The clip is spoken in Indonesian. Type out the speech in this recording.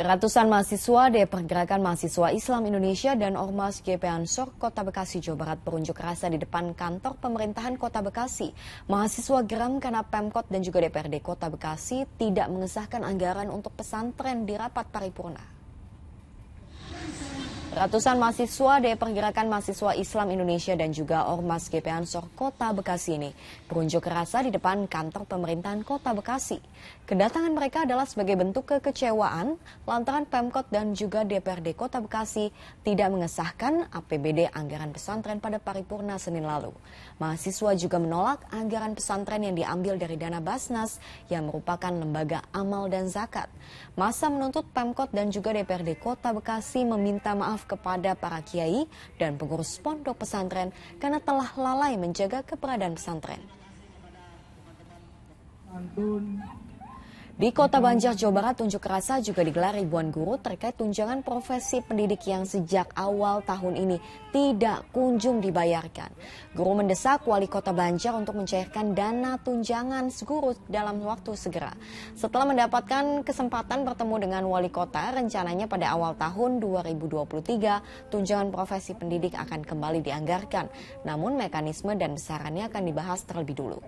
Ratusan mahasiswa dari Pergerakan Mahasiswa Islam Indonesia dan Ormas GP Ansor Kota Bekasi, Jawa Barat berunjuk rasa di depan kantor pemerintahan Kota Bekasi. Mahasiswa geram karena Pemkot dan juga DPRD Kota Bekasi tidak mengesahkan anggaran untuk pesantren di rapat paripurna. Ratusan mahasiswa dari Pergerakan Mahasiswa Islam Indonesia dan juga Ormas GP Ansor Kota Bekasi ini berunjuk rasa di depan kantor pemerintahan Kota Bekasi. Kedatangan mereka adalah sebagai bentuk kekecewaan lantaran Pemkot dan juga DPRD Kota Bekasi tidak mengesahkan APBD anggaran pesantren pada paripurna Senin lalu. Mahasiswa juga menolak anggaran pesantren yang diambil dari dana Basnas yang merupakan lembaga amal dan zakat. Masa menuntut Pemkot dan juga DPRD Kota Bekasi meminta maaf kepada para kiai dan pengurus pondok pesantren karena telah lalai menjaga keberadaan pesantren. Di Kota Banjar, Jawa Barat, unjuk rasa juga digelar ribuan guru terkait tunjangan profesi pendidik yang sejak awal tahun ini tidak kunjung dibayarkan. Guru mendesak wali kota Banjar untuk mencairkan dana tunjangan guru dalam waktu segera. Setelah mendapatkan kesempatan bertemu dengan wali kota, rencananya pada awal tahun 2023, tunjangan profesi pendidik akan kembali dianggarkan. Namun mekanisme dan besarannya akan dibahas terlebih dulu.